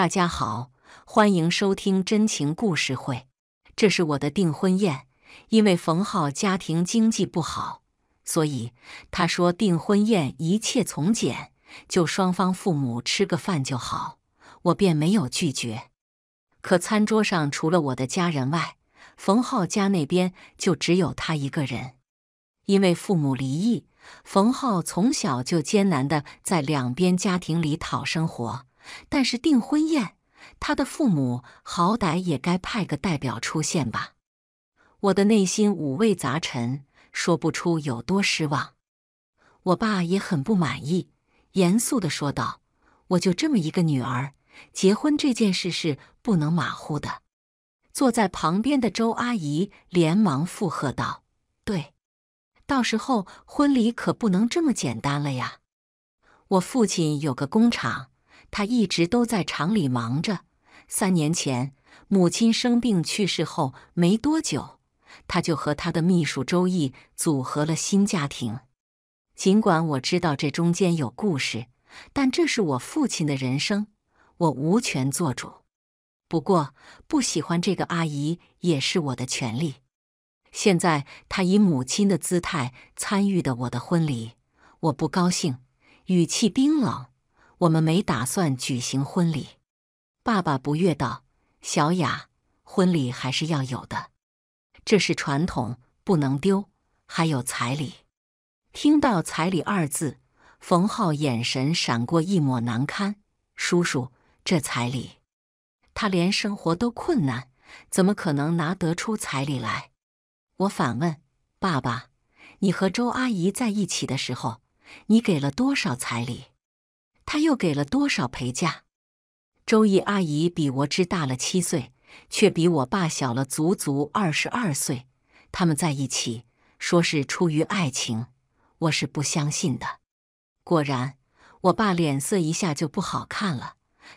大家好，欢迎收听真情故事会。这是我的订婚宴，因为冯浩家庭经济不好，所以他说订婚宴一切从简，就双方父母吃个饭就好，我便没有拒绝。可餐桌上除了我的家人外，冯浩家那边就只有他一个人。因为父母离异，冯浩从小就艰难的在两边家庭里讨生活。但是订婚宴，他的父母好歹也该派个代表出现吧？我的内心五味杂陈，说不出有多失望。我爸也很不满意，严肃的说道：“我就这么一个女儿，结婚这件事是不能马虎的。”坐在旁边的周阿姨连忙附和道：“对，到时候婚礼可不能这么简单了呀！”我父亲有个工厂。他一直都在厂里忙着。三年前，母亲生病去世后没多久，他就和他的秘书周易组合了新家庭。尽管我知道这中间有故事，但这是我父亲的人生，我无权做主。不过，不喜欢这个阿姨也是我的权利。现在，她以母亲的姿态参与的我的婚礼，我不高兴，语气冰冷。我们没打算举行婚礼，爸爸不悦道：“小雅，婚礼还是要有的，这是传统，不能丢。还有彩礼。”听到“彩礼”二字，冯浩眼神闪过一抹难堪。叔叔，这彩礼，他连生活都困难，怎么可能拿得出彩礼来？我反问：“爸爸，你和周阿姨在一起的时候，你给了多少彩礼？”他又给了多少陪嫁？周易阿姨比我之大了七岁，却比我爸小了足足二十二岁。他们在一起，说是出于爱情，我是不相信的。果然，我爸脸色一下就不好看了。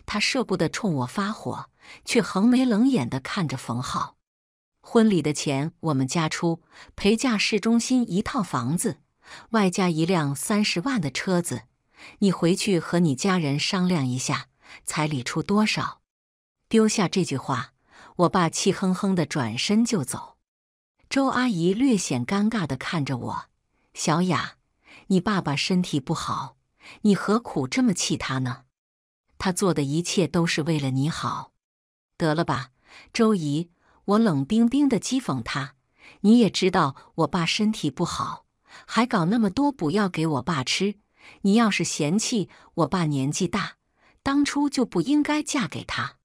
他舍不得冲我发火，却横眉冷眼地看着冯浩。婚礼的钱我们家出，陪嫁市中心一套房子，外加一辆三十万的车子。你回去和你家人商量一下彩礼出多少。丢下这句话，我爸气哼哼的转身就走。周阿姨略显尴尬的看着我：“小雅，你爸爸身体不好，你何苦这么气他呢？他做的一切都是为了你好。”得了吧，周姨，我冷冰冰的讥讽他：“你也知道我爸身体不好，还搞那么多补药给我爸吃。”你要是嫌弃我爸年纪大，当初就不应该嫁给他。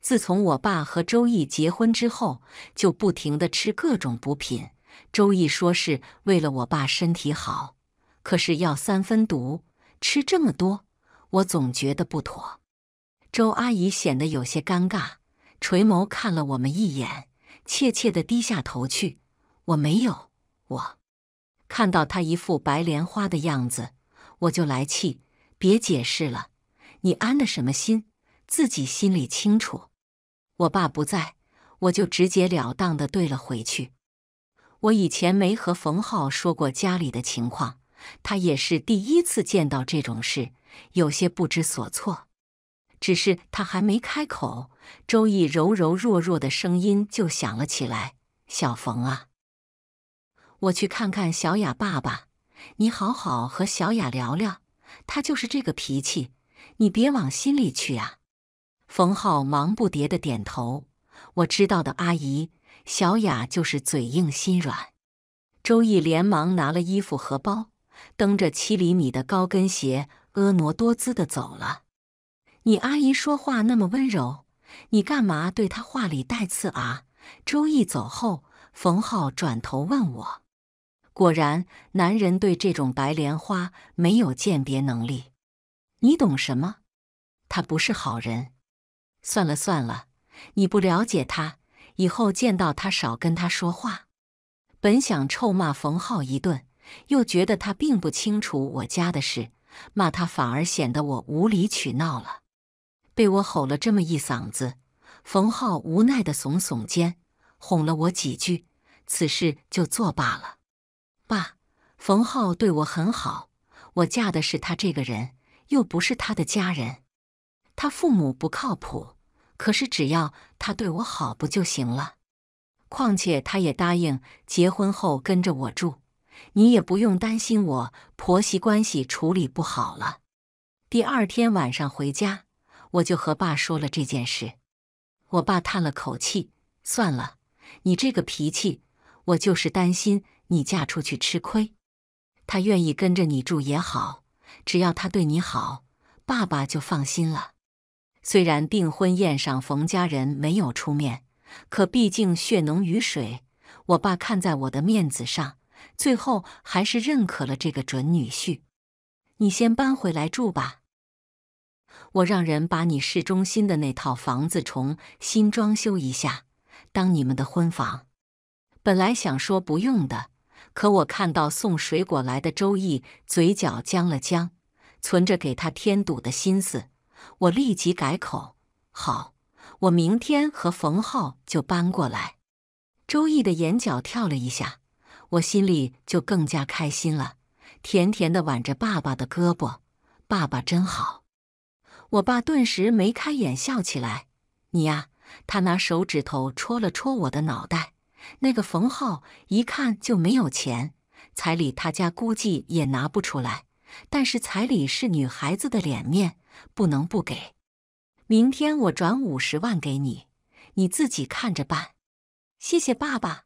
自从我爸和周易结婚之后，就不停的吃各种补品。周易说是为了我爸身体好，可是药三分毒，吃这么多，我总觉得不妥。周阿姨显得有些尴尬，垂眸看了我们一眼，怯怯的低下头去。我没有，我看到他一副白莲花的样子。我就来气，别解释了，你安的什么心？自己心里清楚。我爸不在，我就直截了当的怼了回去。我以前没和冯浩说过家里的情况，他也是第一次见到这种事，有些不知所措。只是他还没开口，周易柔柔弱弱的声音就响了起来：“小冯啊，我去看看小雅爸爸。”你好好和小雅聊聊，她就是这个脾气，你别往心里去啊。冯浩忙不迭的点头，我知道的，阿姨，小雅就是嘴硬心软。周毅连忙拿了衣服和包，蹬着七厘米的高跟鞋，婀娜多姿的走了。你阿姨说话那么温柔，你干嘛对她话里带刺啊？周毅走后，冯浩转头问我。果然，男人对这种白莲花没有鉴别能力。你懂什么？他不是好人。算了算了，你不了解他，以后见到他少跟他说话。本想臭骂冯浩一顿，又觉得他并不清楚我家的事，骂他反而显得我无理取闹了。被我吼了这么一嗓子，冯浩无奈的耸耸肩，哄了我几句，此事就作罢了。爸，冯浩对我很好，我嫁的是他这个人，又不是他的家人。他父母不靠谱，可是只要他对我好不就行了？况且他也答应结婚后跟着我住，你也不用担心我婆媳关系处理不好了。第二天晚上回家，我就和爸说了这件事。我爸叹了口气，算了，你这个脾气，我就是担心。你嫁出去吃亏，他愿意跟着你住也好，只要他对你好，爸爸就放心了。虽然订婚宴上冯家人没有出面，可毕竟血浓于水，我爸看在我的面子上，最后还是认可了这个准女婿。你先搬回来住吧，我让人把你市中心的那套房子重新装修一下，当你们的婚房。本来想说不用的。可我看到送水果来的周易，嘴角僵了僵，存着给他添堵的心思，我立即改口：“好，我明天和冯浩就搬过来。”周易的眼角跳了一下，我心里就更加开心了，甜甜的挽着爸爸的胳膊：“爸爸真好！”我爸顿时眉开眼笑起来：“你呀！”他拿手指头戳了戳我的脑袋。那个冯浩一看就没有钱彩礼，他家估计也拿不出来。但是彩礼是女孩子的脸面，不能不给。明天我转五十万给你，你自己看着办。谢谢爸爸。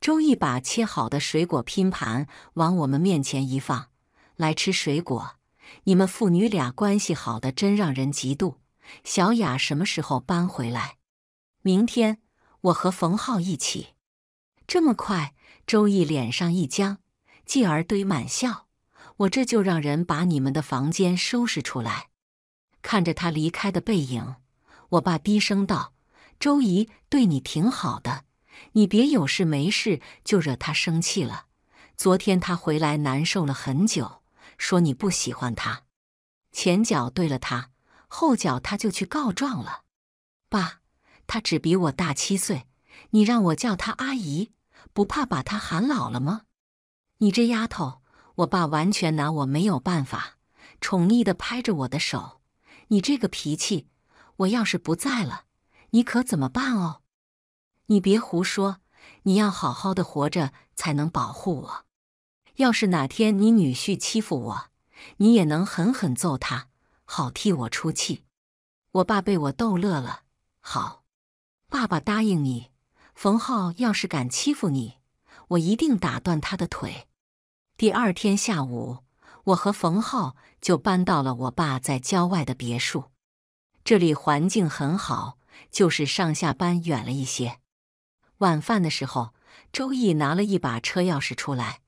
周毅把切好的水果拼盘往我们面前一放，来吃水果。你们父女俩关系好的，真让人嫉妒。小雅什么时候搬回来？明天我和冯浩一起。这么快，周易脸上一僵，继而堆满笑。我这就让人把你们的房间收拾出来。看着他离开的背影，我爸低声道：“周姨对你挺好的，你别有事没事就惹他生气了。昨天他回来难受了很久，说你不喜欢他。前脚对了他，后脚他就去告状了。爸，他只比我大七岁，你让我叫他阿姨。”不怕把他喊老了吗？你这丫头，我爸完全拿我没有办法，宠溺的拍着我的手。你这个脾气，我要是不在了，你可怎么办哦？你别胡说，你要好好的活着才能保护我。要是哪天你女婿欺负我，你也能狠狠揍他，好替我出气。我爸被我逗乐了。好，爸爸答应你。冯浩要是敢欺负你，我一定打断他的腿。第二天下午，我和冯浩就搬到了我爸在郊外的别墅。这里环境很好，就是上下班远了一些。晚饭的时候，周易拿了一把车钥匙出来：“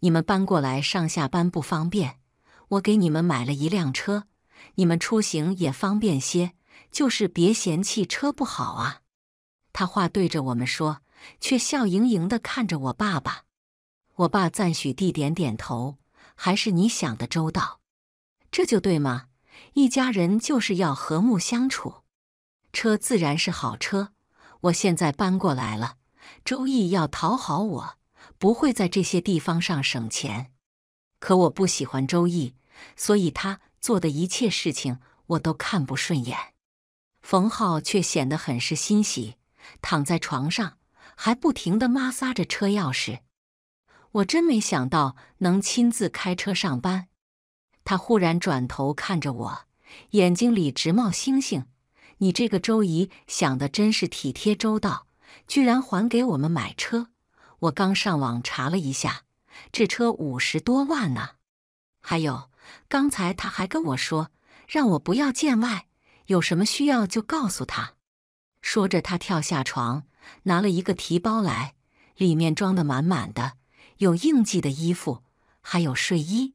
你们搬过来上下班不方便，我给你们买了一辆车，你们出行也方便些。就是别嫌弃车不好啊。”他话对着我们说，却笑盈盈地看着我爸爸。我爸赞许地点点头：“还是你想的周到，这就对吗？一家人就是要和睦相处。车自然是好车，我现在搬过来了。周易要讨好我，不会在这些地方上省钱。可我不喜欢周易，所以他做的一切事情我都看不顺眼。”冯浩却显得很是欣喜。躺在床上，还不停地摩挲着车钥匙。我真没想到能亲自开车上班。他忽然转头看着我，眼睛里直冒星星。你这个周姨想的真是体贴周到，居然还给我们买车。我刚上网查了一下，这车五十多万呢。还有，刚才他还跟我说，让我不要见外，有什么需要就告诉他。说着，他跳下床，拿了一个提包来，里面装的满满的，有应季的衣服，还有睡衣。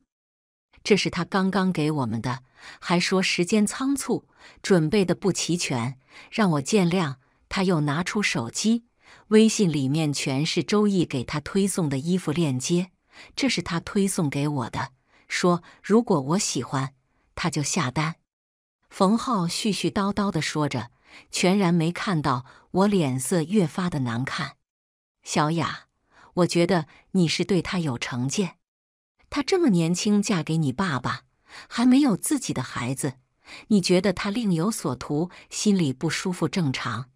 这是他刚刚给我们的，还说时间仓促，准备的不齐全，让我见谅。他又拿出手机，微信里面全是周易给他推送的衣服链接，这是他推送给我的，说如果我喜欢，他就下单。冯浩絮絮叨叨地说着。全然没看到我脸色越发的难看，小雅，我觉得你是对她有成见。她这么年轻嫁给你爸爸，还没有自己的孩子，你觉得她另有所图，心里不舒服正常。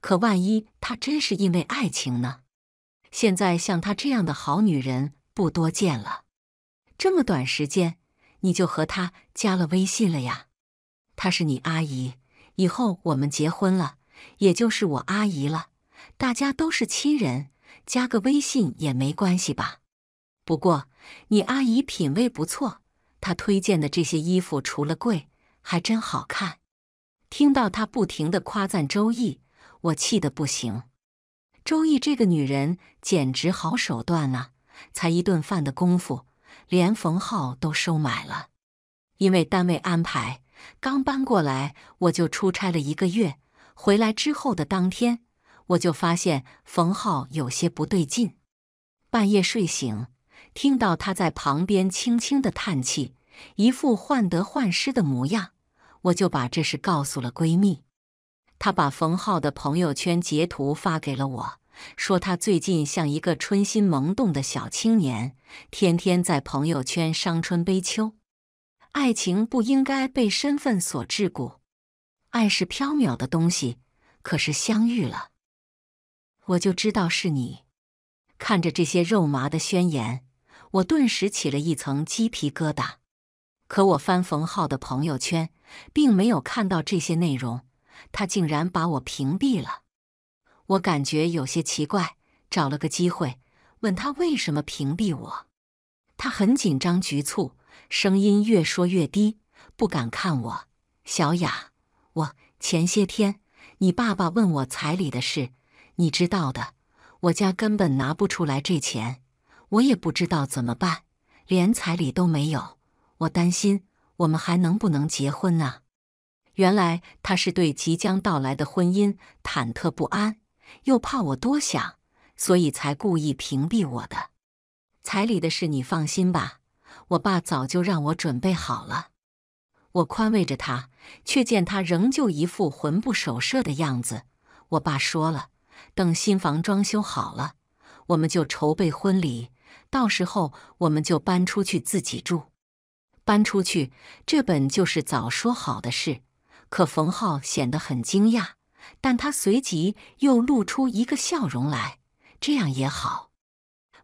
可万一她真是因为爱情呢？现在像她这样的好女人不多见了。这么短时间，你就和她加了微信了呀？她是你阿姨。以后我们结婚了，也就是我阿姨了，大家都是亲人，加个微信也没关系吧。不过你阿姨品味不错，她推荐的这些衣服除了贵，还真好看。听到她不停的夸赞周易，我气得不行。周易这个女人简直好手段啊！才一顿饭的功夫，连冯浩都收买了，因为单位安排。刚搬过来，我就出差了一个月。回来之后的当天，我就发现冯浩有些不对劲。半夜睡醒，听到他在旁边轻轻的叹气，一副患得患失的模样，我就把这事告诉了闺蜜。她把冯浩的朋友圈截图发给了我，说他最近像一个春心萌动的小青年，天天在朋友圈伤春悲秋。爱情不应该被身份所桎梏，爱是飘渺的东西。可是相遇了，我就知道是你。看着这些肉麻的宣言，我顿时起了一层鸡皮疙瘩。可我翻冯浩的朋友圈，并没有看到这些内容，他竟然把我屏蔽了。我感觉有些奇怪，找了个机会问他为什么屏蔽我，他很紧张局促。声音越说越低，不敢看我。小雅，我前些天你爸爸问我彩礼的事，你知道的，我家根本拿不出来这钱，我也不知道怎么办，连彩礼都没有，我担心我们还能不能结婚啊？原来他是对即将到来的婚姻忐忑不安，又怕我多想，所以才故意屏蔽我的。彩礼的事，你放心吧。我爸早就让我准备好了，我宽慰着他，却见他仍旧一副魂不守舍的样子。我爸说了，等新房装修好了，我们就筹备婚礼，到时候我们就搬出去自己住。搬出去这本就是早说好的事，可冯浩显得很惊讶，但他随即又露出一个笑容来。这样也好，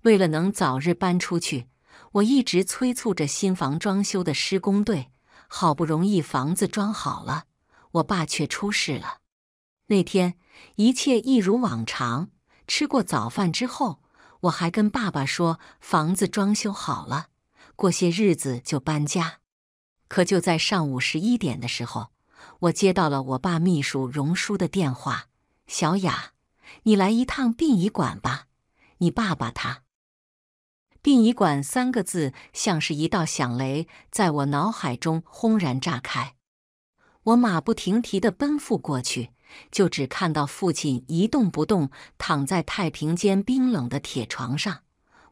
为了能早日搬出去。我一直催促着新房装修的施工队，好不容易房子装好了，我爸却出事了。那天一切一如往常，吃过早饭之后，我还跟爸爸说房子装修好了，过些日子就搬家。可就在上午十一点的时候，我接到了我爸秘书荣叔的电话：“小雅，你来一趟殡仪馆吧，你爸爸他……”殡仪馆三个字像是一道响雷，在我脑海中轰然炸开。我马不停蹄地奔赴过去，就只看到父亲一动不动躺在太平间冰冷的铁床上。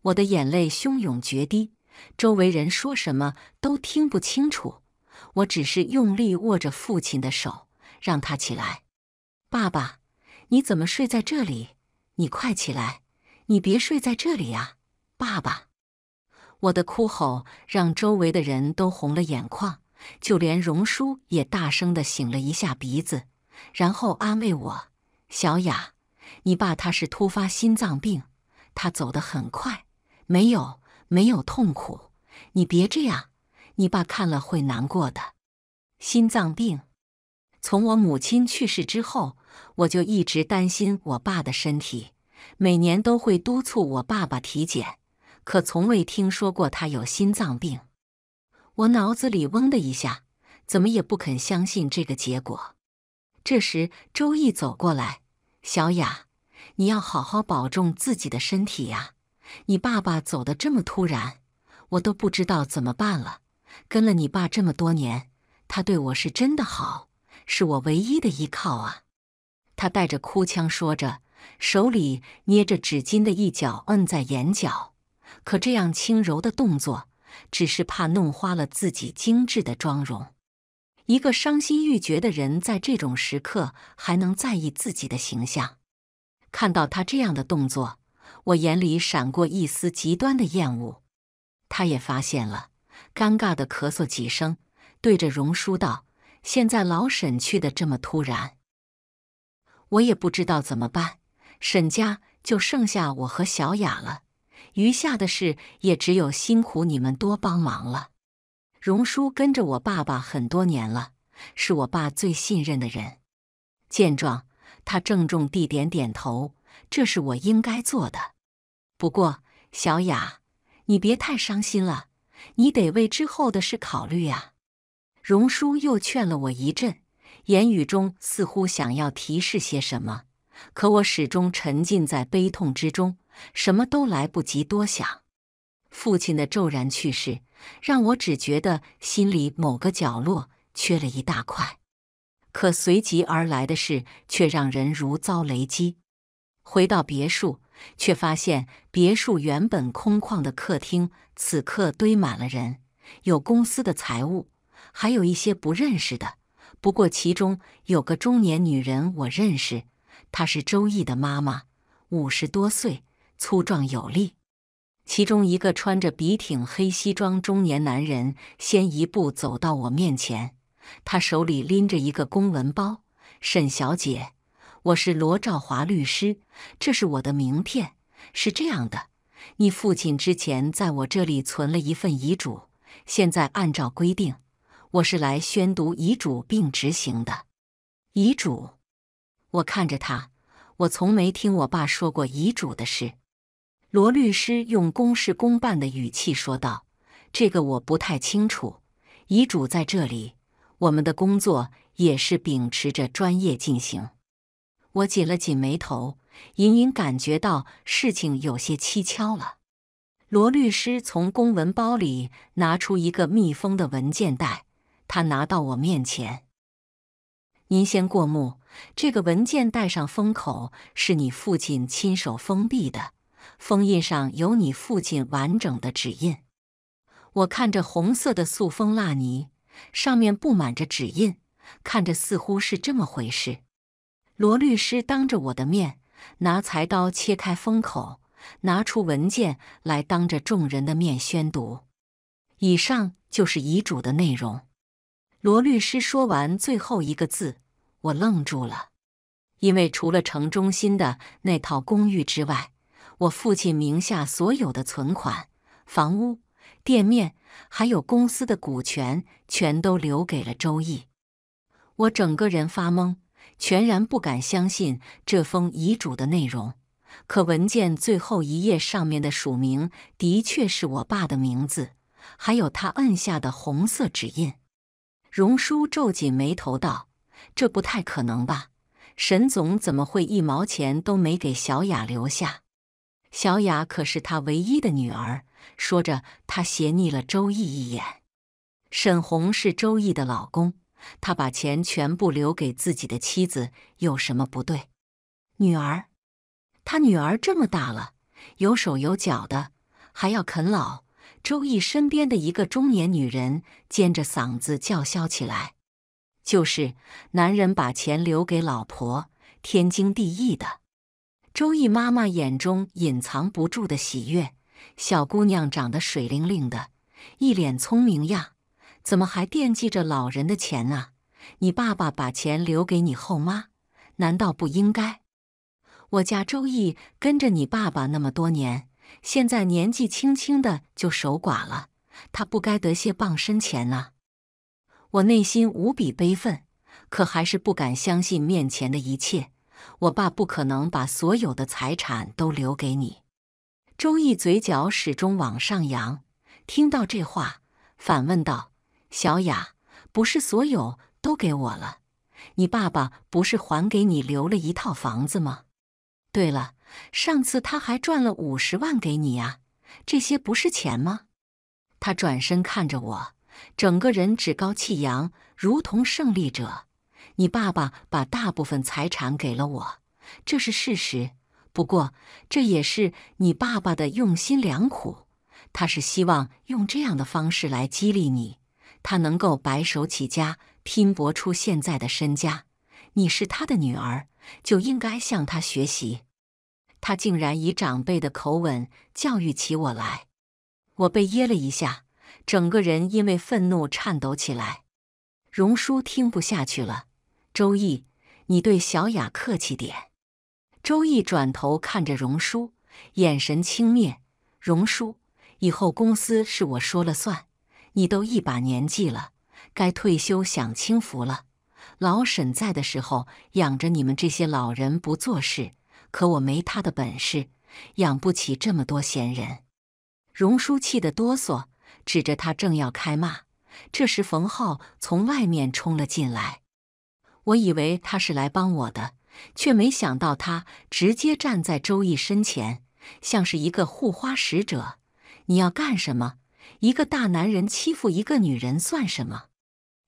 我的眼泪汹涌决堤，周围人说什么都听不清楚。我只是用力握着父亲的手，让他起来。爸爸，你怎么睡在这里？你快起来！你别睡在这里啊！爸爸，我的哭吼让周围的人都红了眼眶，就连荣叔也大声的擤了一下鼻子，然后安慰我：“小雅，你爸他是突发心脏病，他走得很快，没有没有痛苦。你别这样，你爸看了会难过的。”心脏病，从我母亲去世之后，我就一直担心我爸的身体，每年都会督促我爸爸体检。可从未听说过他有心脏病，我脑子里嗡的一下，怎么也不肯相信这个结果。这时，周易走过来：“小雅，你要好好保重自己的身体呀！你爸爸走得这么突然，我都不知道怎么办了。跟了你爸这么多年，他对我是真的好，是我唯一的依靠啊！”他带着哭腔说着，手里捏着纸巾的一角，摁在眼角。可这样轻柔的动作，只是怕弄花了自己精致的妆容。一个伤心欲绝的人，在这种时刻还能在意自己的形象？看到他这样的动作，我眼里闪过一丝极端的厌恶。他也发现了，尴尬的咳嗽几声，对着荣叔道：“现在老沈去的这么突然，我也不知道怎么办。沈家就剩下我和小雅了。”余下的事也只有辛苦你们多帮忙了。荣叔跟着我爸爸很多年了，是我爸最信任的人。见状，他郑重地点点头：“这是我应该做的。”不过，小雅，你别太伤心了，你得为之后的事考虑啊。荣叔又劝了我一阵，言语中似乎想要提示些什么，可我始终沉浸在悲痛之中。什么都来不及多想，父亲的骤然去世让我只觉得心里某个角落缺了一大块。可随即而来的事却让人如遭雷击。回到别墅，却发现别墅原本空旷的客厅此刻堆满了人，有公司的财务，还有一些不认识的。不过其中有个中年女人我认识，她是周易的妈妈，五十多岁。粗壮有力，其中一个穿着笔挺黑西装中年男人先一步走到我面前，他手里拎着一个公文包。沈小姐，我是罗兆华律师，这是我的名片。是这样的，你父亲之前在我这里存了一份遗嘱，现在按照规定，我是来宣读遗嘱并执行的。遗嘱？我看着他，我从没听我爸说过遗嘱的事。罗律师用公事公办的语气说道：“这个我不太清楚，遗嘱在这里，我们的工作也是秉持着专业进行。”我紧了紧眉头，隐隐感觉到事情有些蹊跷了。罗律师从公文包里拿出一个密封的文件袋，他拿到我面前：“您先过目，这个文件袋上封口是你父亲亲手封闭的。”封印上有你父亲完整的指印。我看着红色的塑封蜡泥，上面布满着指印，看着似乎是这么回事。罗律师当着我的面拿裁刀切开封口，拿出文件来，当着众人的面宣读。以上就是遗嘱的内容。罗律师说完最后一个字，我愣住了，因为除了城中心的那套公寓之外。我父亲名下所有的存款、房屋、店面，还有公司的股权，全都留给了周易。我整个人发懵，全然不敢相信这封遗嘱的内容。可文件最后一页上面的署名的确是我爸的名字，还有他摁下的红色指印。荣叔皱紧眉头道：“这不太可能吧？沈总怎么会一毛钱都没给小雅留下？”小雅可是他唯一的女儿。说着，他斜睨了周易一眼。沈红是周易的老公，他把钱全部留给自己的妻子，有什么不对？女儿，他女儿这么大了，有手有脚的，还要啃老。周易身边的一个中年女人尖着嗓子叫嚣起来：“就是，男人把钱留给老婆，天经地义的。”周易妈妈眼中隐藏不住的喜悦。小姑娘长得水灵灵的，一脸聪明样，怎么还惦记着老人的钱啊？你爸爸把钱留给你后妈，难道不应该？我家周易跟着你爸爸那么多年，现在年纪轻轻的就守寡了，他不该得些傍身钱啊！我内心无比悲愤，可还是不敢相信面前的一切。我爸不可能把所有的财产都留给你。周易嘴角始终往上扬，听到这话，反问道：“小雅，不是所有都给我了？你爸爸不是还给你留了一套房子吗？对了，上次他还赚了五十万给你呀，这些不是钱吗？”他转身看着我，整个人趾高气扬，如同胜利者。你爸爸把大部分财产给了我，这是事实。不过，这也是你爸爸的用心良苦。他是希望用这样的方式来激励你。他能够白手起家，拼搏出现在的身家。你是他的女儿，就应该向他学习。他竟然以长辈的口吻教育起我来，我被噎了一下，整个人因为愤怒颤抖起来。荣叔听不下去了。周易，你对小雅客气点。周易转头看着荣叔，眼神轻蔑。荣叔，以后公司是我说了算。你都一把年纪了，该退休享清福了。老沈在的时候养着你们这些老人不做事，可我没他的本事，养不起这么多闲人。荣叔气得哆嗦，指着他正要开骂，这时冯浩从外面冲了进来。我以为他是来帮我的，却没想到他直接站在周易身前，像是一个护花使者。你要干什么？一个大男人欺负一个女人算什么？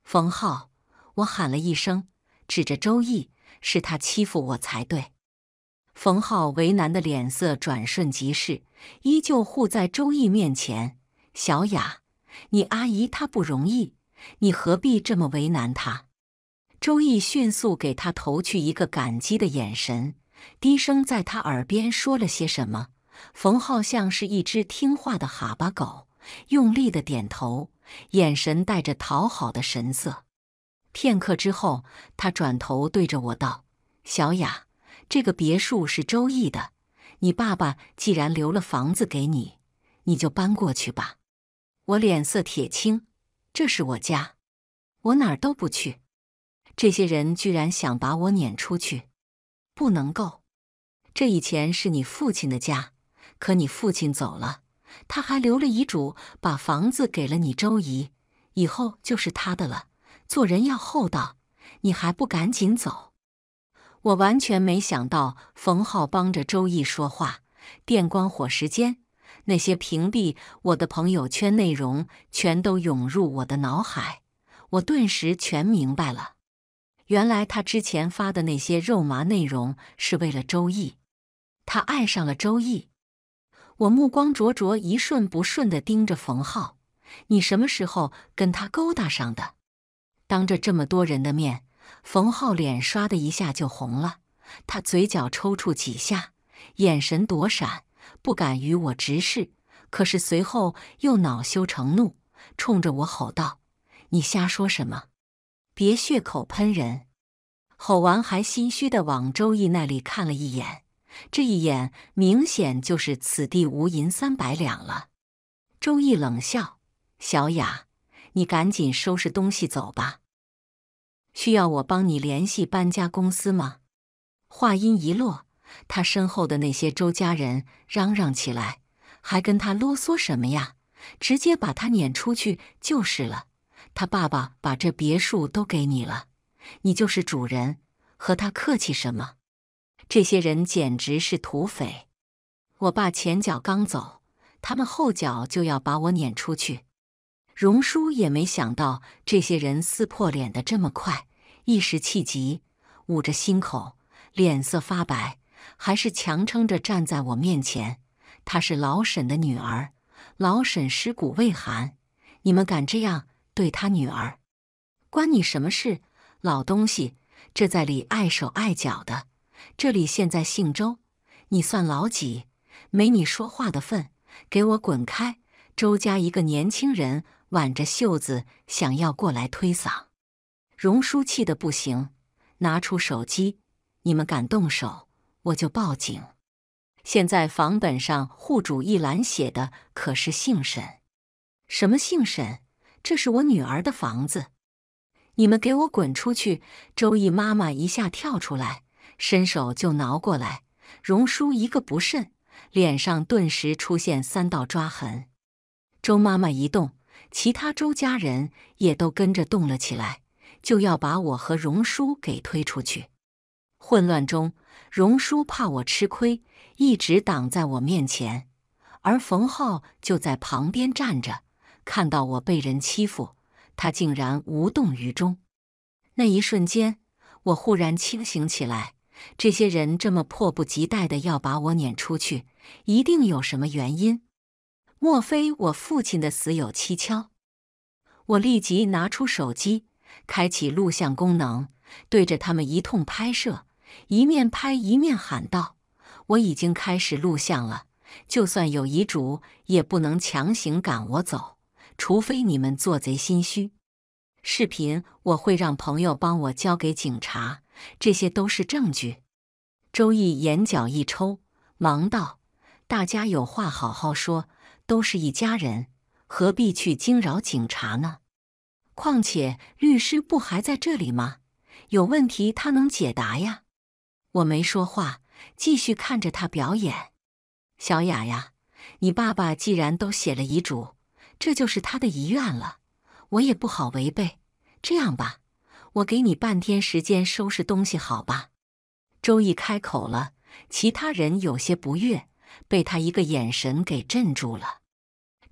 冯浩，我喊了一声，指着周易，是他欺负我才对。冯浩为难的脸色转瞬即逝，依旧护在周易面前。小雅，你阿姨她不容易，你何必这么为难她？周易迅速给他投去一个感激的眼神，低声在他耳边说了些什么。冯浩像是一只听话的哈巴狗，用力的点头，眼神带着讨好的神色。片刻之后，他转头对着我道：“小雅，这个别墅是周易的，你爸爸既然留了房子给你，你就搬过去吧。”我脸色铁青：“这是我家，我哪儿都不去。”这些人居然想把我撵出去！不能够，这以前是你父亲的家，可你父亲走了，他还留了遗嘱，把房子给了你周姨，以后就是他的了。做人要厚道，你还不赶紧走？我完全没想到冯浩帮着周易说话，电光火石间，那些屏蔽我的朋友圈内容全都涌入我的脑海，我顿时全明白了。原来他之前发的那些肉麻内容是为了周易，他爱上了周易。我目光灼灼，一瞬不瞬的盯着冯浩：“你什么时候跟他勾搭上的？”当着这么多人的面，冯浩脸刷的一下就红了，他嘴角抽搐几下，眼神躲闪，不敢与我直视。可是随后又恼羞成怒，冲着我吼道：“你瞎说什么？”别血口喷人，吼完还心虚的往周易那里看了一眼，这一眼明显就是此地无银三百两了。周易冷笑：“小雅，你赶紧收拾东西走吧，需要我帮你联系搬家公司吗？”话音一落，他身后的那些周家人嚷嚷起来：“还跟他啰嗦什么呀？直接把他撵出去就是了。”他爸爸把这别墅都给你了，你就是主人，和他客气什么？这些人简直是土匪！我爸前脚刚走，他们后脚就要把我撵出去。荣叔也没想到这些人撕破脸的这么快，一时气急，捂着心口，脸色发白，还是强撑着站在我面前。她是老沈的女儿，老沈尸骨未寒，你们敢这样？对他女儿，关你什么事？老东西，这在里碍手碍脚的。这里现在姓周，你算老几？没你说话的份！给我滚开！周家一个年轻人挽着袖子想要过来推搡，荣叔气得不行，拿出手机：“你们敢动手，我就报警。现在房本上户主一栏写的可是姓沈，什么姓沈？”这是我女儿的房子，你们给我滚出去！周易妈妈一下跳出来，伸手就挠过来，荣叔一个不慎，脸上顿时出现三道抓痕。周妈妈一动，其他周家人也都跟着动了起来，就要把我和荣叔给推出去。混乱中，荣叔怕我吃亏，一直挡在我面前，而冯浩就在旁边站着。看到我被人欺负，他竟然无动于衷。那一瞬间，我忽然清醒起来。这些人这么迫不及待的要把我撵出去，一定有什么原因。莫非我父亲的死有蹊跷？我立即拿出手机，开启录像功能，对着他们一通拍摄，一面拍一面喊道：“我已经开始录像了，就算有遗嘱，也不能强行赶我走。”除非你们做贼心虚，视频我会让朋友帮我交给警察，这些都是证据。周易眼角一抽，忙道：“大家有话好好说，都是一家人，何必去惊扰警察呢？况且律师不还在这里吗？有问题他能解答呀。”我没说话，继续看着他表演。小雅呀，你爸爸既然都写了遗嘱。这就是他的遗愿了，我也不好违背。这样吧，我给你半天时间收拾东西，好吧？周易开口了，其他人有些不悦，被他一个眼神给镇住了。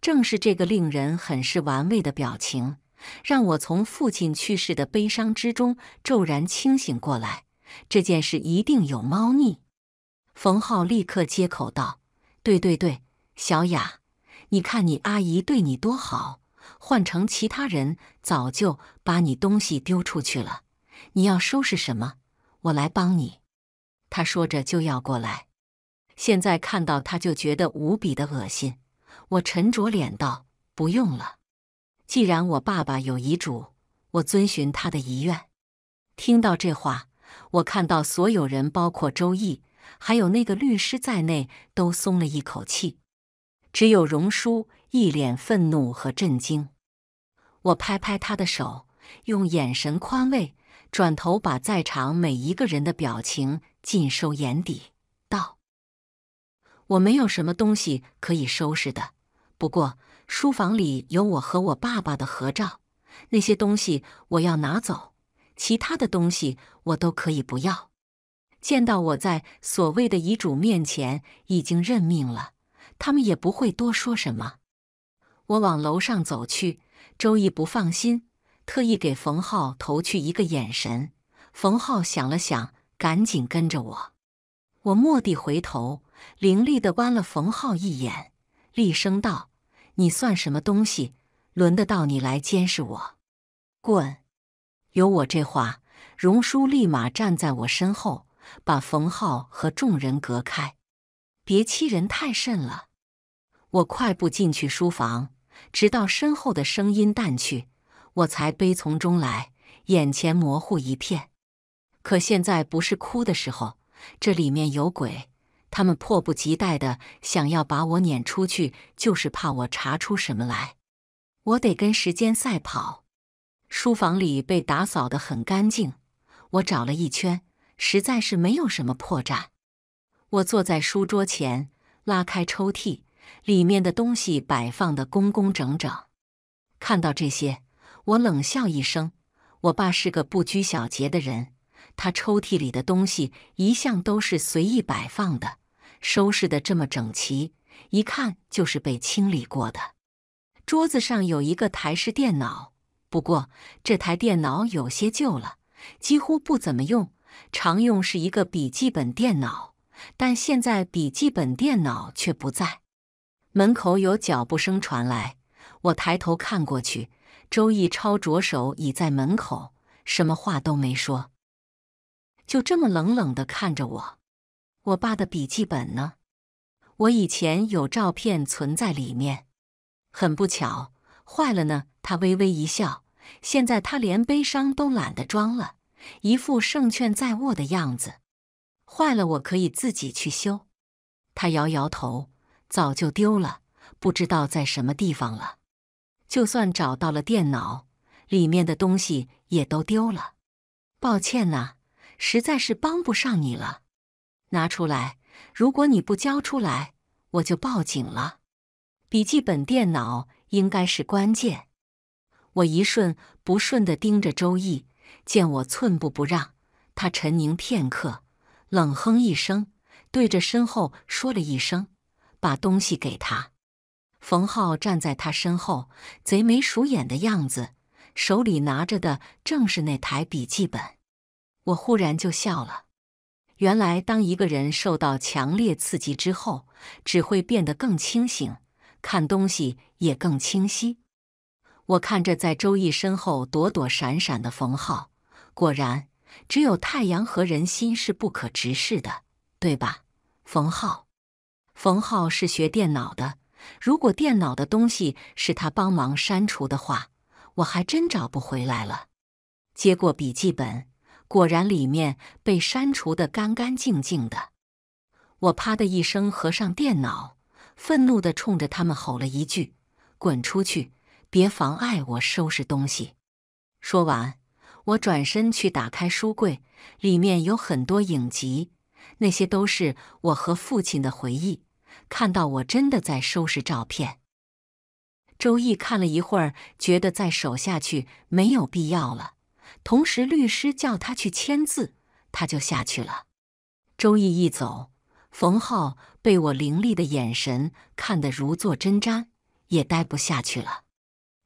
正是这个令人很是玩味的表情，让我从父亲去世的悲伤之中骤然清醒过来。这件事一定有猫腻。冯浩立刻接口道：“对对对，小雅。”你看，你阿姨对你多好，换成其他人早就把你东西丢出去了。你要收拾什么？我来帮你。他说着就要过来，现在看到他就觉得无比的恶心。我沉着脸道：“不用了，既然我爸爸有遗嘱，我遵循他的遗愿。”听到这话，我看到所有人，包括周易，还有那个律师在内，都松了一口气。只有荣叔一脸愤怒和震惊。我拍拍他的手，用眼神宽慰，转头把在场每一个人的表情尽收眼底，道：“我没有什么东西可以收拾的，不过书房里有我和我爸爸的合照，那些东西我要拿走，其他的东西我都可以不要。见到我在所谓的遗嘱面前已经认命了。”他们也不会多说什么。我往楼上走去，周毅不放心，特意给冯浩投去一个眼神。冯浩想了想，赶紧跟着我。我蓦地回头，凌厉地剜了冯浩一眼，厉声道：“你算什么东西？轮得到你来监视我？滚！”有我这话，荣叔立马站在我身后，把冯浩和众人隔开。别欺人太甚了！我快步进去书房，直到身后的声音淡去，我才悲从中来，眼前模糊一片。可现在不是哭的时候，这里面有鬼，他们迫不及待的想要把我撵出去，就是怕我查出什么来。我得跟时间赛跑。书房里被打扫的很干净，我找了一圈，实在是没有什么破绽。我坐在书桌前，拉开抽屉。里面的东西摆放的工工整整。看到这些，我冷笑一声。我爸是个不拘小节的人，他抽屉里的东西一向都是随意摆放的，收拾得这么整齐，一看就是被清理过的。桌子上有一个台式电脑，不过这台电脑有些旧了，几乎不怎么用。常用是一个笔记本电脑，但现在笔记本电脑却不在。门口有脚步声传来，我抬头看过去，周亦超着手倚在门口，什么话都没说，就这么冷冷的看着我。我爸的笔记本呢？我以前有照片存在里面，很不巧，坏了呢。他微微一笑，现在他连悲伤都懒得装了，一副胜券在握的样子。坏了，我可以自己去修。他摇摇头。早就丢了，不知道在什么地方了。就算找到了电脑，里面的东西也都丢了。抱歉呐，实在是帮不上你了。拿出来！如果你不交出来，我就报警了。笔记本电脑应该是关键。我一瞬不瞬的盯着周易，见我寸步不让，他沉凝片刻，冷哼一声，对着身后说了一声。把东西给他，冯浩站在他身后，贼眉鼠眼的样子，手里拿着的正是那台笔记本。我忽然就笑了，原来当一个人受到强烈刺激之后，只会变得更清醒，看东西也更清晰。我看着在周易身后躲躲闪闪的冯浩，果然，只有太阳和人心是不可直视的，对吧，冯浩？冯浩是学电脑的，如果电脑的东西是他帮忙删除的话，我还真找不回来了。接过笔记本，果然里面被删除的干干净净的。我啪的一声合上电脑，愤怒的冲着他们吼了一句：“滚出去，别妨碍我收拾东西。”说完，我转身去打开书柜，里面有很多影集，那些都是我和父亲的回忆。看到我真的在收拾照片，周易看了一会儿，觉得再守下去没有必要了。同时，律师叫他去签字，他就下去了。周易一走，冯浩被我凌厉的眼神看得如坐针毡，也待不下去了。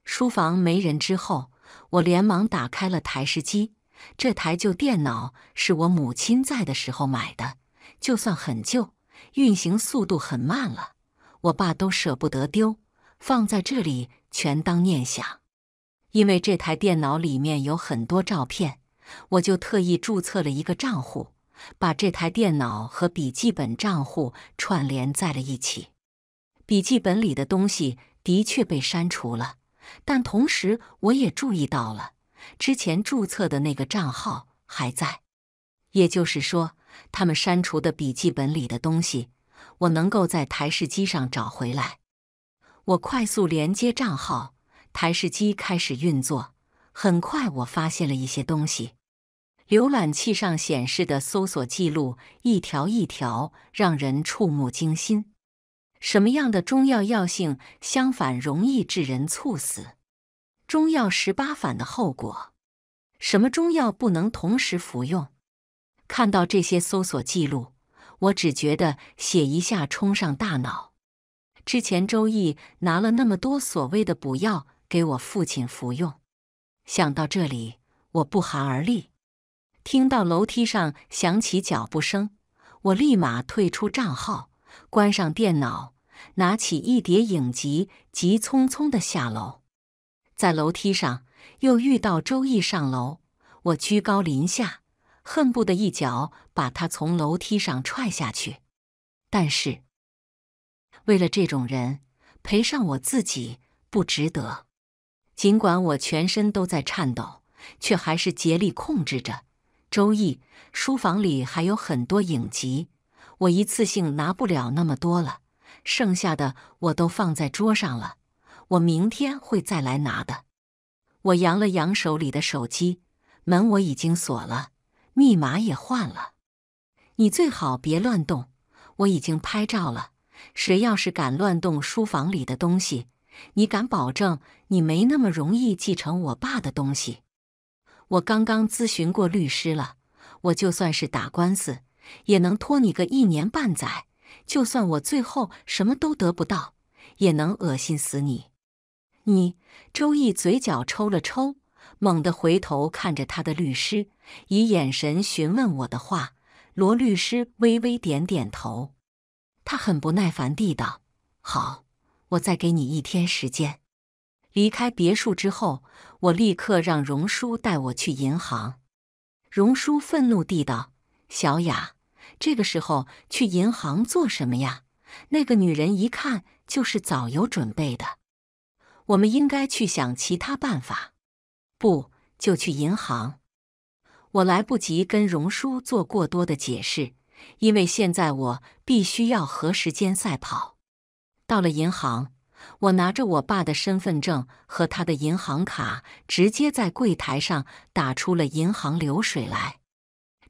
书房没人之后，我连忙打开了台式机。这台旧电脑是我母亲在的时候买的，就算很旧。运行速度很慢了，我爸都舍不得丢，放在这里全当念想。因为这台电脑里面有很多照片，我就特意注册了一个账户，把这台电脑和笔记本账户串联在了一起。笔记本里的东西的确被删除了，但同时我也注意到了，之前注册的那个账号还在，也就是说。他们删除的笔记本里的东西，我能够在台式机上找回来。我快速连接账号，台式机开始运作。很快，我发现了一些东西。浏览器上显示的搜索记录，一条一条，让人触目惊心。什么样的中药药性相反，容易致人猝死？中药十八反的后果？什么中药不能同时服用？看到这些搜索记录，我只觉得写一下冲上大脑。之前周易拿了那么多所谓的补药给我父亲服用，想到这里我不寒而栗。听到楼梯上响起脚步声，我立马退出账号，关上电脑，拿起一叠影集，急匆匆的下楼。在楼梯上又遇到周易上楼，我居高临下。恨不得一脚把他从楼梯上踹下去，但是为了这种人赔上我自己不值得。尽管我全身都在颤抖，却还是竭力控制着。周易书房里还有很多影集，我一次性拿不了那么多了，剩下的我都放在桌上了，我明天会再来拿的。我扬了扬手里的手机，门我已经锁了。密码也换了，你最好别乱动。我已经拍照了，谁要是敢乱动书房里的东西，你敢保证你没那么容易继承我爸的东西？我刚刚咨询过律师了，我就算是打官司，也能拖你个一年半载。就算我最后什么都得不到，也能恶心死你。你周易嘴角抽了抽。猛地回头看着他的律师，以眼神询问我的话。罗律师微微点点头，他很不耐烦地道：“好，我再给你一天时间。”离开别墅之后，我立刻让荣叔带我去银行。荣叔愤怒地道：“小雅，这个时候去银行做什么呀？那个女人一看就是早有准备的，我们应该去想其他办法。”不，就去银行。我来不及跟荣叔做过多的解释，因为现在我必须要和时间赛跑。到了银行，我拿着我爸的身份证和他的银行卡，直接在柜台上打出了银行流水来。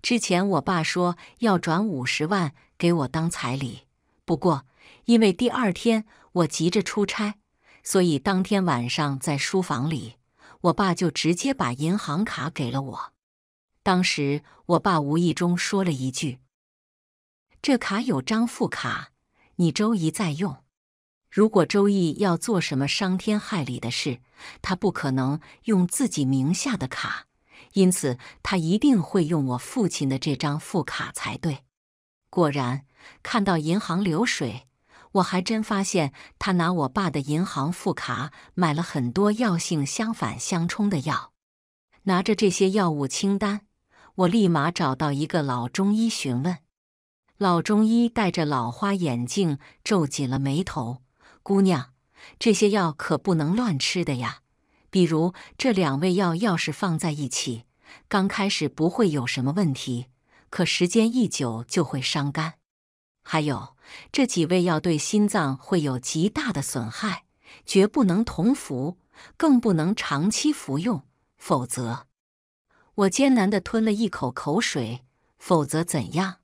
之前我爸说要转五十万给我当彩礼，不过因为第二天我急着出差，所以当天晚上在书房里。我爸就直接把银行卡给了我。当时我爸无意中说了一句：“这卡有张副卡，你周一再用。如果周易要做什么伤天害理的事，他不可能用自己名下的卡，因此他一定会用我父亲的这张副卡才对。”果然，看到银行流水。我还真发现他拿我爸的银行副卡买了很多药性相反相冲的药。拿着这些药物清单，我立马找到一个老中医询问。老中医戴着老花眼镜，皱紧了眉头：“姑娘，这些药可不能乱吃的呀。比如这两味药要是放在一起，刚开始不会有什么问题，可时间一久就会伤肝。”还有这几味药对心脏会有极大的损害，绝不能同服，更不能长期服用。否则，我艰难的吞了一口口水。否则怎样？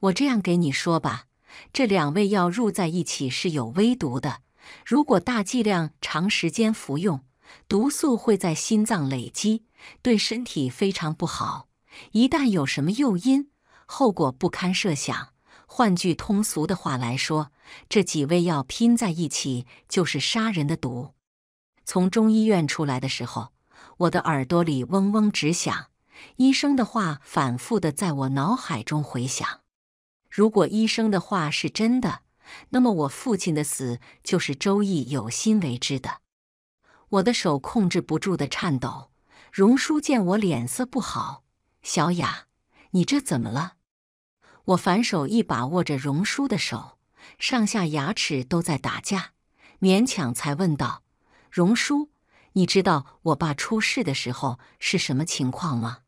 我这样给你说吧，这两味药入在一起是有微毒的。如果大剂量、长时间服用，毒素会在心脏累积，对身体非常不好。一旦有什么诱因，后果不堪设想。换句通俗的话来说，这几味药拼在一起就是杀人的毒。从中医院出来的时候，我的耳朵里嗡嗡直响，医生的话反复的在我脑海中回响。如果医生的话是真的，那么我父亲的死就是周易有心为之的。我的手控制不住的颤抖。荣叔见我脸色不好，小雅，你这怎么了？我反手一把握着荣叔的手，上下牙齿都在打架，勉强才问道：“荣叔，你知道我爸出事的时候是什么情况吗？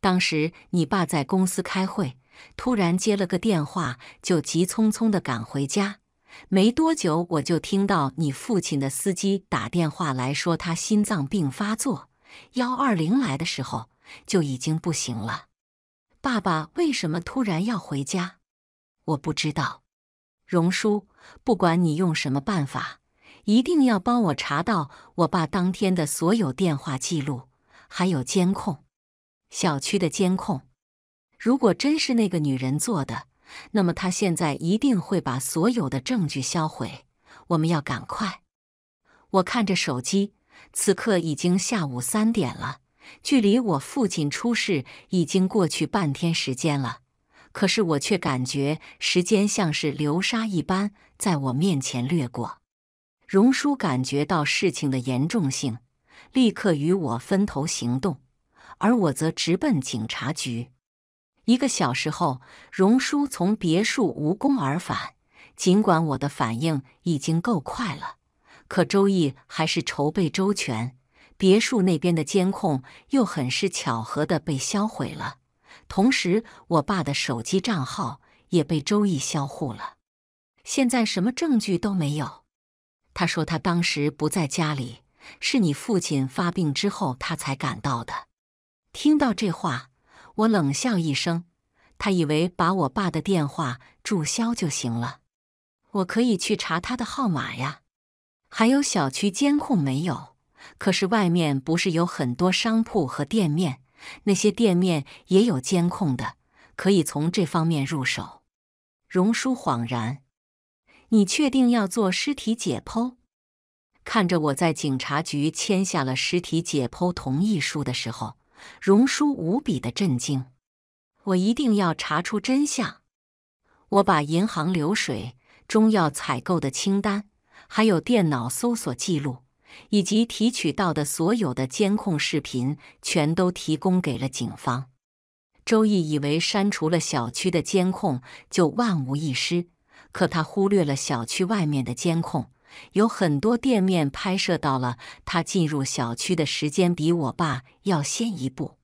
当时你爸在公司开会，突然接了个电话，就急匆匆的赶回家。没多久，我就听到你父亲的司机打电话来说他心脏病发作，幺二零来的时候就已经不行了。”爸爸为什么突然要回家？我不知道。荣叔，不管你用什么办法，一定要帮我查到我爸当天的所有电话记录，还有监控，小区的监控。如果真是那个女人做的，那么她现在一定会把所有的证据销毁。我们要赶快。我看着手机，此刻已经下午三点了。距离我父亲出事已经过去半天时间了，可是我却感觉时间像是流沙一般在我面前掠过。荣叔感觉到事情的严重性，立刻与我分头行动，而我则直奔警察局。一个小时后，荣叔从别墅无功而返。尽管我的反应已经够快了，可周易还是筹备周全。别墅那边的监控又很是巧合的被销毁了，同时我爸的手机账号也被周易销户了。现在什么证据都没有。他说他当时不在家里，是你父亲发病之后他才赶到的。听到这话，我冷笑一声。他以为把我爸的电话注销就行了？我可以去查他的号码呀。还有小区监控没有？可是外面不是有很多商铺和店面？那些店面也有监控的，可以从这方面入手。荣叔恍然：“你确定要做尸体解剖？”看着我在警察局签下了尸体解剖同意书的时候，荣叔无比的震惊。我一定要查出真相。我把银行流水、中药采购的清单，还有电脑搜索记录。以及提取到的所有的监控视频，全都提供给了警方。周易以为删除了小区的监控就万无一失，可他忽略了小区外面的监控，有很多店面拍摄到了他进入小区的时间比我爸要先一步。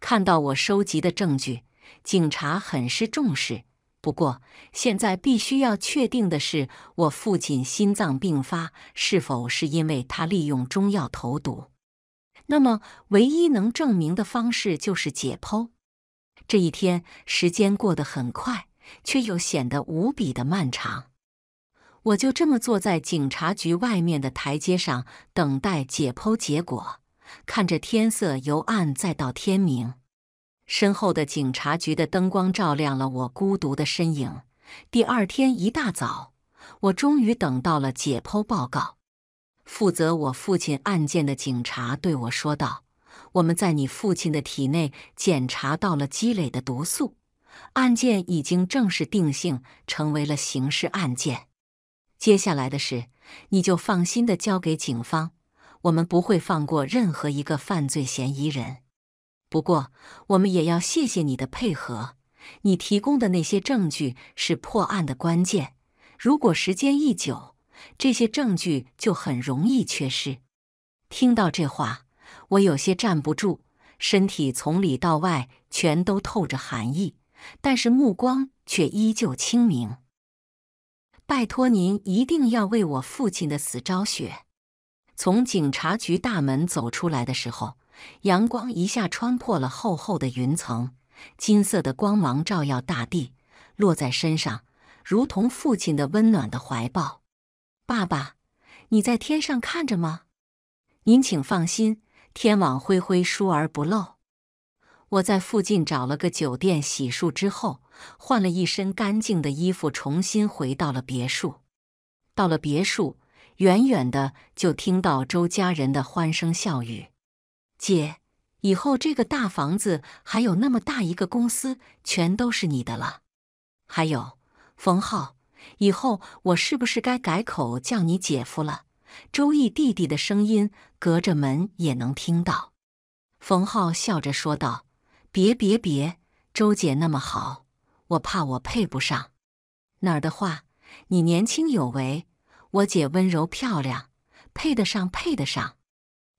看到我收集的证据，警察很是重视。不过，现在必须要确定的是，我父亲心脏病发是否是因为他利用中药投毒？那么，唯一能证明的方式就是解剖。这一天时间过得很快，却又显得无比的漫长。我就这么坐在警察局外面的台阶上等待解剖结果，看着天色由暗再到天明。身后的警察局的灯光照亮了我孤独的身影。第二天一大早，我终于等到了解剖报告。负责我父亲案件的警察对我说道：“我们在你父亲的体内检查到了积累的毒素，案件已经正式定性成为了刑事案件。接下来的事你就放心的交给警方，我们不会放过任何一个犯罪嫌疑人。”不过，我们也要谢谢你的配合。你提供的那些证据是破案的关键。如果时间一久，这些证据就很容易缺失。听到这话，我有些站不住，身体从里到外全都透着寒意，但是目光却依旧清明。拜托您，一定要为我父亲的死昭雪。从警察局大门走出来的时候。阳光一下穿破了厚厚的云层，金色的光芒照耀大地，落在身上，如同父亲的温暖的怀抱。爸爸，你在天上看着吗？您请放心，天网恢恢，疏而不漏。我在附近找了个酒店洗漱之后，换了一身干净的衣服，重新回到了别墅。到了别墅，远远的就听到周家人的欢声笑语。姐，以后这个大房子还有那么大一个公司，全都是你的了。还有，冯浩，以后我是不是该改口叫你姐夫了？周易弟弟的声音隔着门也能听到。冯浩笑着说道：“别别别，周姐那么好，我怕我配不上。哪儿的话，你年轻有为，我姐温柔漂亮，配得上，配得上。”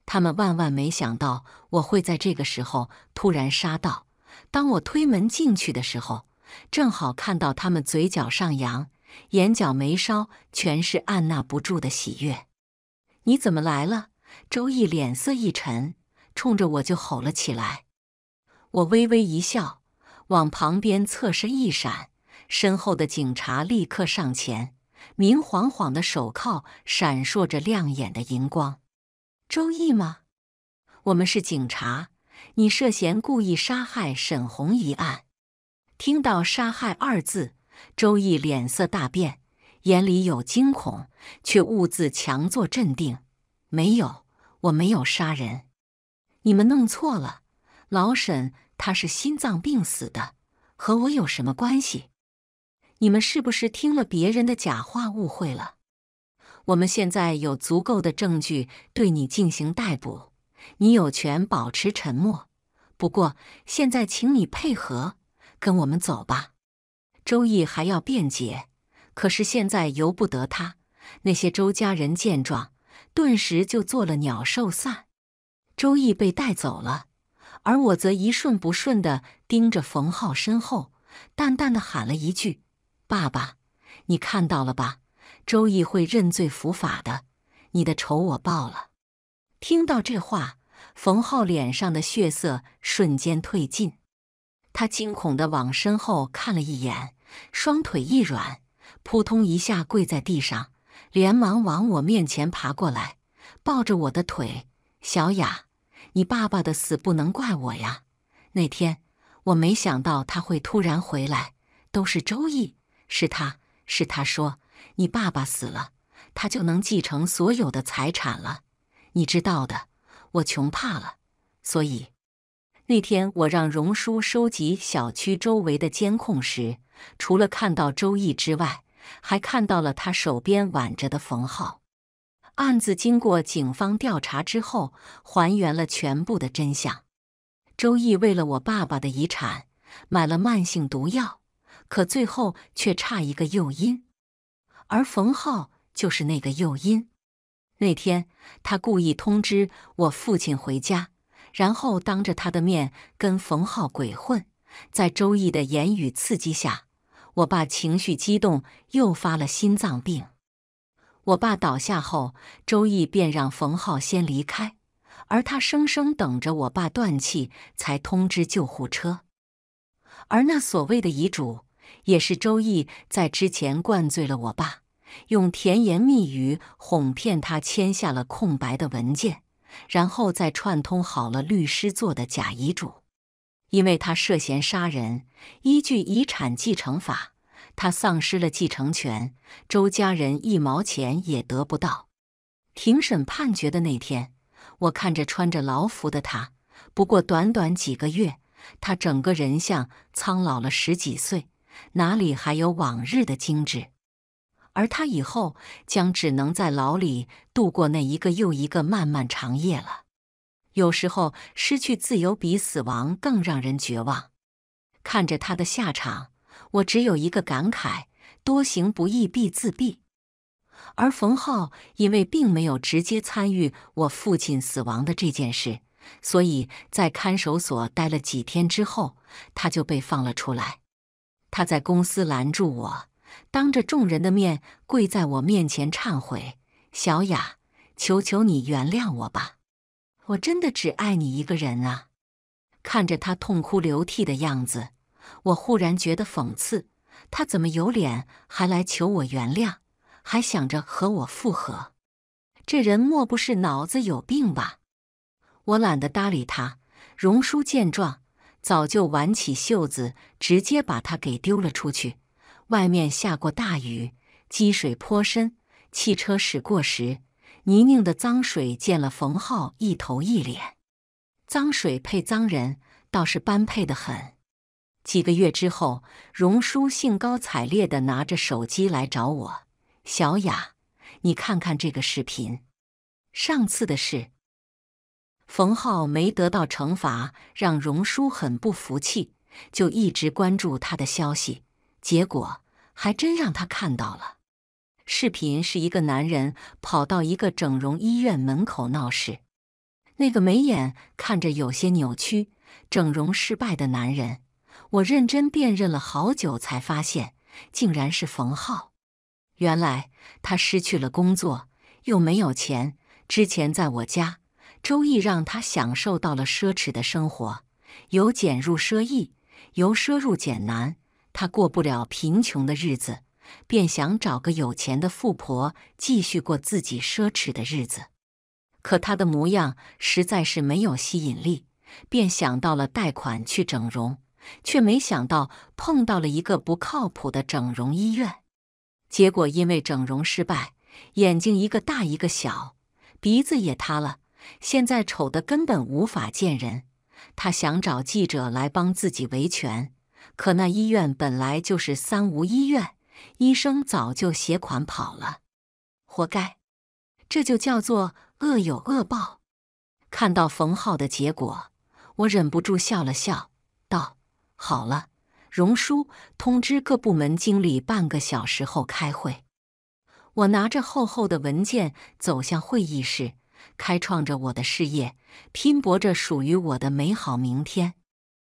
他们万万没想到我会在这个时候突然杀到。当我推门进去的时候，正好看到他们嘴角上扬，眼角眉梢全是按捺不住的喜悦。你怎么来了？周毅脸色一沉，冲着我就吼了起来。我微微一笑，往旁边侧身一闪，身后的警察立刻上前，明晃晃的手铐闪烁着亮眼的荧光。周易吗？我们是警察，你涉嫌故意杀害沈红一案。听到“杀害”二字，周易脸色大变，眼里有惊恐，却兀自强作镇定。没有，我没有杀人，你们弄错了。老沈他是心脏病死的，和我有什么关系？你们是不是听了别人的假话，误会了？我们现在有足够的证据对你进行逮捕，你有权保持沉默。不过现在，请你配合，跟我们走吧。周易还要辩解，可是现在由不得他。那些周家人见状，顿时就做了鸟兽散。周易被带走了，而我则一顺不顺地盯着冯浩身后，淡淡地喊了一句：“爸爸，你看到了吧？”周易会认罪伏法的，你的仇我报了。听到这话，冯浩脸上的血色瞬间褪尽，他惊恐的往身后看了一眼，双腿一软，扑通一下跪在地上，连忙往我面前爬过来，抱着我的腿：“小雅，你爸爸的死不能怪我呀。那天我没想到他会突然回来，都是周易，是他是他说。”你爸爸死了，他就能继承所有的财产了，你知道的。我穷怕了，所以那天我让荣叔收集小区周围的监控时，除了看到周易之外，还看到了他手边挽着的冯浩。案子经过警方调查之后，还原了全部的真相。周易为了我爸爸的遗产，买了慢性毒药，可最后却差一个诱因。而冯浩就是那个诱因。那天，他故意通知我父亲回家，然后当着他的面跟冯浩鬼混。在周易的言语刺激下，我爸情绪激动，诱发了心脏病。我爸倒下后，周易便让冯浩先离开，而他生生等着我爸断气才通知救护车。而那所谓的遗嘱，也是周易在之前灌醉了我爸。用甜言蜜语哄骗他签下了空白的文件，然后再串通好了律师做的假遗嘱。因为他涉嫌杀人，依据遗产继承法，他丧失了继承权，周家人一毛钱也得不到。庭审判决的那天，我看着穿着牢服的他，不过短短几个月，他整个人像苍老了十几岁，哪里还有往日的精致？而他以后将只能在牢里度过那一个又一个漫漫长夜了。有时候失去自由比死亡更让人绝望。看着他的下场，我只有一个感慨：多行不义必自毙。而冯浩因为并没有直接参与我父亲死亡的这件事，所以在看守所待了几天之后，他就被放了出来。他在公司拦住我。当着众人的面跪在我面前忏悔，小雅，求求你原谅我吧！我真的只爱你一个人啊！看着他痛哭流涕的样子，我忽然觉得讽刺，他怎么有脸还来求我原谅，还想着和我复合？这人莫不是脑子有病吧？我懒得搭理他。荣叔见状，早就挽起袖子，直接把他给丢了出去。外面下过大雨，积水颇深。汽车驶过时，泥泞的脏水溅了冯浩一头一脸。脏水配脏人，倒是般配的很。几个月之后，荣叔兴高采烈的拿着手机来找我：“小雅，你看看这个视频，上次的事，冯浩没得到惩罚，让荣叔很不服气，就一直关注他的消息，结果。”还真让他看到了，视频是一个男人跑到一个整容医院门口闹事，那个眉眼看着有些扭曲、整容失败的男人，我认真辨认了好久，才发现竟然是冯浩。原来他失去了工作，又没有钱。之前在我家，周易让他享受到了奢侈的生活。由俭入奢易，由奢入俭难。他过不了贫穷的日子，便想找个有钱的富婆继续过自己奢侈的日子。可他的模样实在是没有吸引力，便想到了贷款去整容，却没想到碰到了一个不靠谱的整容医院。结果因为整容失败，眼睛一个大一个小，鼻子也塌了，现在丑的根本无法见人。他想找记者来帮自己维权。可那医院本来就是三无医院，医生早就携款跑了，活该！这就叫做恶有恶报。看到冯浩的结果，我忍不住笑了笑，道：“好了，荣叔，通知各部门经理，半个小时后开会。”我拿着厚厚的文件走向会议室，开创着我的事业，拼搏着属于我的美好明天。